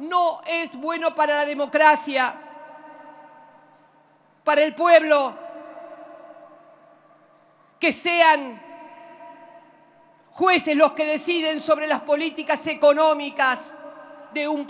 no es bueno para la democracia, para el pueblo, que sean jueces los que deciden sobre las políticas económicas de un país.